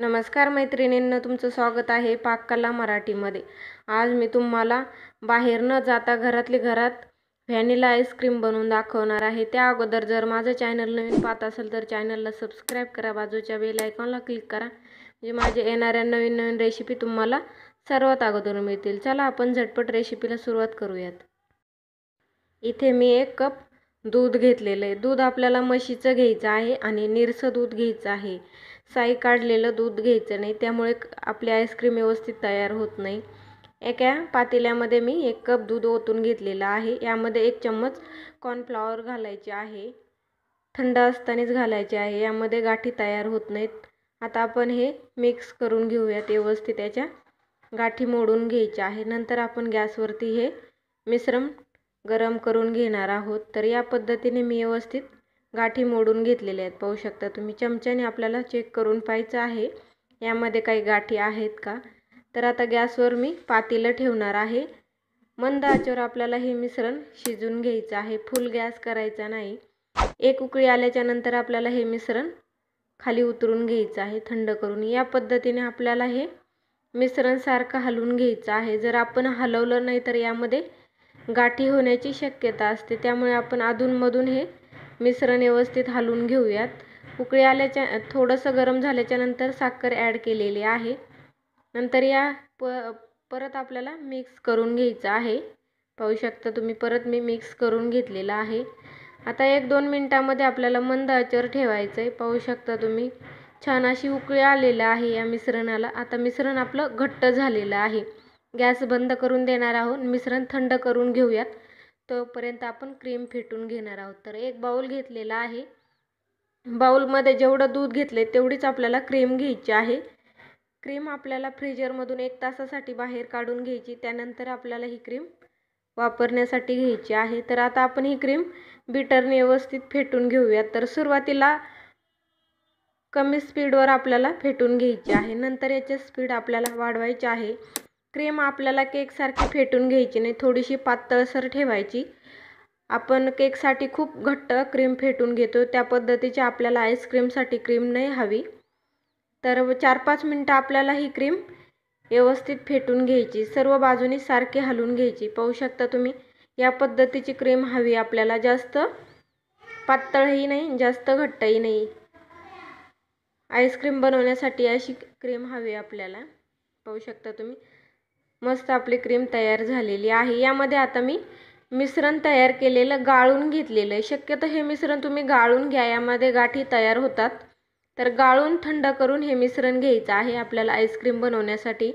नमस्कार मैत्रिणींना तुमचं स्वागत आहे पाककला मराठीमध्ये आज मी तुम्हाला बाहेर न जाता घरातली घरात व्हॅनिला आईस्क्रीम बनवून दाखवणार आहे त्या अगोदर जर माझं चॅनल नवीन पाहत असेल तर चॅनलला सबस्क्राईब करा बाजूच्या बेल आयकॉनला क्लिक करा म्हणजे माझे येणाऱ्या नवीन नवीन रेसिपी तुम्हाला सर्वात अगोदर मिळतील चला आपण झटपट रेसिपीला सुरुवात करूयात इथे मी एक कप दूध घेतलेलं आहे दूध आपल्याला म्हशीचं घ्यायचं आहे आणि निरसं दूध घ्यायचं आहे साई काढलेलं दूध घ्यायचं नाही त्यामुळे आपली आईस्क्रीम व्यवस्थित तयार होत नाही एका पातेल्यामध्ये मी एक कप दूध ओतून घेतलेलं आहे यामध्ये एक चम्मच कॉर्नफ्लॉवर घालायचे आहे थंड असतानाच घालायचे आहे यामध्ये गाठी तयार होत नाहीत आता आपण हे मिक्स करून घेऊयात व्यवस्थित त्याच्या गाठी मोडून घ्यायच्या आहे नंतर आपण गॅसवरती हे मिश्रण गरम करून घेणार आहोत तर या पद्धतीने मी व्यवस्थित गाठी मोडून घेतलेल्या आहेत पाहू शकता तुम्ही चमच्याने आपल्याला चेक करून पाहायचं आहे यामध्ये काही गाठी आहेत का तर आता गॅसवर मी पातीलं ठेवणार आहे मंद आचेवर आपल्याला हे मिश्रण शिजून घ्यायचं आहे फुल गॅस करायचा नाही एक उकळी आल्याच्या नंतर आपल्याला हे मिश्रण खाली उतरून घ्यायचं आहे थंड करून या पद्धतीने आपल्याला हे मिश्रण सारखं हलवून घ्यायचं आहे जर आपण हलवलं नाही तर यामध्ये गाठी होण्याची शक्यता असते त्यामुळे आपण अधूनमधून हे मिश्रण व्यवस्थित हलवून घेऊयात उकळी आल्याच्या थोडंसं गरम झाल्याच्या नंतर साखर ॲड केलेली आहे नंतर या प परत आपल्याला मिक्स करून घ्यायचं आहे पाहू शकता तुम्ही परत मी मिक्स करून घेतलेला आहे आता एक दोन मिनटामध्ये आपल्याला मंद आचर ठेवायचं आहे पाहू शकता तुम्ही छान अशी उकळी आलेलं आहे या मिश्रणाला आता मिश्रण आपलं घट्ट झालेलं आहे गॅस बंद करून देणार आहोत मिश्रण थंड करून घेऊयात तोपर्यंत आपण क्रीम फेटून घेणार आहोत तर एक बाऊल घेतलेला आहे बाऊलमध्ये जेवढं दूध घेतले तेवढीच आपल्याला क्रीम घ्यायची आहे क्रीम आपल्याला फ्रीजरमधून एक तासासाठी बाहेर काढून घ्यायची त्यानंतर आपल्याला ही क्रीम वापरण्यासाठी घ्यायची आहे तर आता आपण ही क्रीम बीटरने व्यवस्थित फेटून घेऊयात तर सुरुवातीला कमी स्पीडवर आपल्याला फेटून घ्यायची आहे नंतर याची स्पीड आपल्याला वाढवायची आहे क्रीम आपल्याला केकसारखी फेटून घ्यायची नाही थोडीशी पातळसर ठेवायची आपण केकसाठी खूप घट्ट क्रीम फेटून घेतो त्या पद्धतीची आपल्याला आईस्क्रीमसाठी क्रीम नाही हवी तर चार पाच मिनटं आपल्याला ही क्रीम व्यवस्थित फेटून घ्यायची सर्व बाजूनी सारखी हलवून घ्यायची पाहू शकता तुम्ही या पद्धतीची क्रीम हवी आपल्याला जास्त पातळही नाही जास्त घट्टही नाही आईस्क्रीम बनवण्यासाठी अशी क्रीम हवी आपल्याला पाहू शकता तुम्ही मस्त आपली क्रीम तयार झालेली आहे यामध्ये आता मी मिश्रण तयार केलेलं गाळून घेतलेलं आहे शक्यतो हे मिश्रण तुम्ही गाळून घ्या यामध्ये गाठी तयार होतात तर गाळून थंड करून हे मिश्रण घ्यायचं आहे आपल्याला आईस्क्रीम बनवण्यासाठी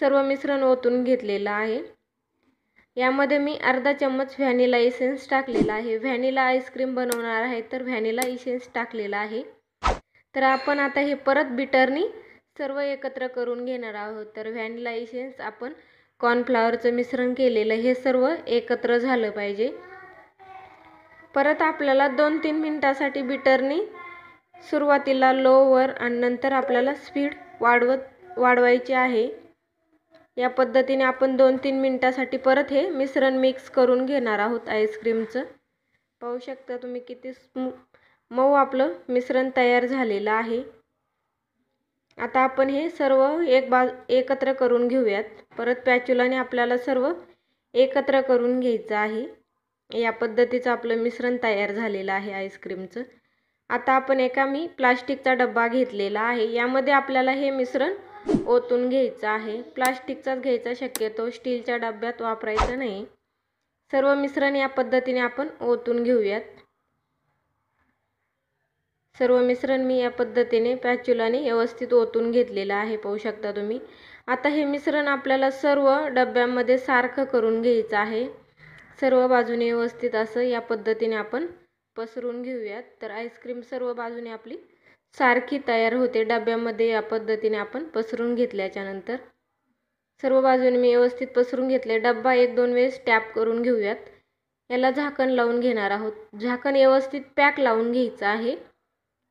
सर्व मिश्रण ओतून घेतलेलं आहे यामध्ये मी अर्धा चम्मच व्हॅनिला एसेन्स टाकलेला आहे व्हॅनिला आईस्क्रीम बनवणार आहे तर व्हॅनिला एसेन्स टाकलेला आहे तर आपण आता हे परत बिटरनी सर्व एकत्र करून घेणार आहोत तर व्हॅनिला इसेन्स आपण कॉर्नफ्लावरचं मिश्रण केलेलं हे सर्व एकत्र झालं पाहिजे परत आपल्याला दोन तीन मिनटासाठी बिटरनी सुरुवातीला लोवर आणि नंतर आपल्याला स्पीड वाढवत वाढवायची आहे या पद्धतीने आपण दोन तीन मिनटासाठी परत हे मिश्रण मिक्स करून घेणार आहोत आईस्क्रीमचं पाहू शकता तुम्ही किती स्मू मऊ आपलं मिश्रण तयार झालेलं आहे आता आपण हे सर्व एक बाज एकत्र करून घेऊयात परत पॅच्युलाने आपल्याला सर्व एकत्र करून घ्यायचं आहे या पद्धतीचं आपलं मिश्रण तयार झालेलं आहे आईस्क्रीमचं आता आपण एका मी प्लास्टिकचा डब्बा घेतलेला आहे यामध्ये आपल्याला हे मिश्रण ओतून घ्यायचं आहे प्लास्टिकचाच घ्यायचा शक्यतो स्टीलच्या डब्यात वापरायचं नाही सर्व मिश्रण या पद्धतीने आपण ओतून घेऊयात सर्व मिश्रण मी या पद्धतीने पॅच्युलाने व्यवस्थित ओतून घेतलेलं आहे पाहू शकता तुम्ही आता हे मिश्रण आपल्याला सर्व डब्यांमध्ये सारखं करून घ्यायचं आहे सर्व बाजूने व्यवस्थित असं या पद्धतीने आपण पसरून घेऊयात तर आईस्क्रीम सर्व बाजूने आपली सारखी तयार होते डब्यामध्ये या पद्धतीने आपण पसरून नंतर सर्व बाजूने मी व्यवस्थित पसरून घेतले डब्बा एक दोन वेळेस टॅप करून घेऊयात याला झाकण लावून घेणार आहोत झाकण व्यवस्थित पॅक लावून घ्यायचं आहे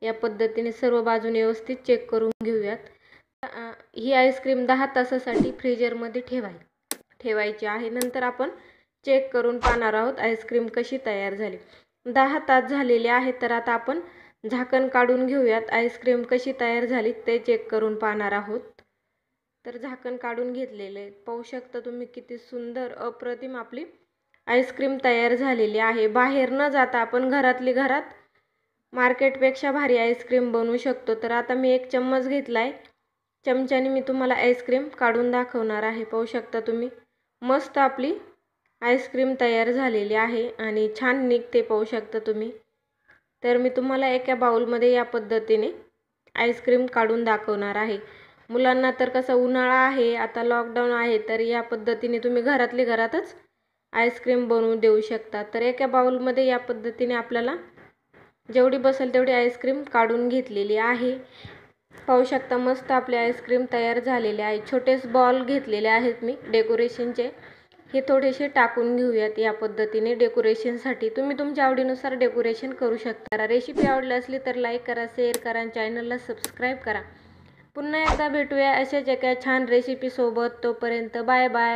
या पद्धतीने सर्व बाजूने व्यवस्थित चेक करून घेऊयात ही आईस्क्रीम दहा तासासाठी फ्रीजरमध्ये ठेवाय ठेवायची आहे नंतर आपण चेक करून पाहणार आहोत आईस्क्रीम कशी तयार झाली दहा तास झालेले आहे तर आता आपण झाकण काढून घेऊयात आईस्क्रीम कशी तयार झाली ते चेक करून पाहणार आहोत तर झाकण काढून घेतलेले पाहू शकता तुम्ही किती सुंदर अप्रतिम आपली आईस्क्रीम तयार झालेली आहे बाहेर न जाता आपण घरातली घरात मार्केटपेक्षा भारी आईस्क्रीम बनवू शकतो तर आता मी एक चम्मच घेतला आहे चमच्याने मी तुम्हाला आईस्क्रीम काढून दाखवणार आहे पाहू शकता तुम्ही मस्त आपली आईस्क्रीम तयार झालेली आहे आणि छान निघते पाहू शकता तुम्ही तर मी तुम्हाला एका बाऊलमध्ये या पद्धतीने आईस्क्रीम काढून दाखवणार आहे मुलांना तर कसं उन्हाळा आहे आता लॉकडाऊन आहे तर या पद्धतीने तुम्ही घरातली घरातच आईस्क्रीम बनवून देऊ शकता तर एका बाऊलमध्ये या पद्धतीने आपल्याला जेवढी बसेल तेवढी आईस्क्रीम काढून घेतलेली आहे पाहू शकता मस्त आपले आईस्क्रीम तयार झालेले आहे छोटेच बॉल घेतलेले आहेत मी डेकोरेशनचे हे थोडेसे टाकून घेऊयात या पद्धतीने डेकोरेशनसाठी तुम्ही तुमच्या आवडीनुसार डेकोरेशन करू शकता रेसिपी आवडली असली तर लाईक करा शेअर करा चॅनलला सबस्क्राईब करा पुन्हा एकदा भेटूया अशाच एका छान रेसिपीसोबत तोपर्यंत बाय बाय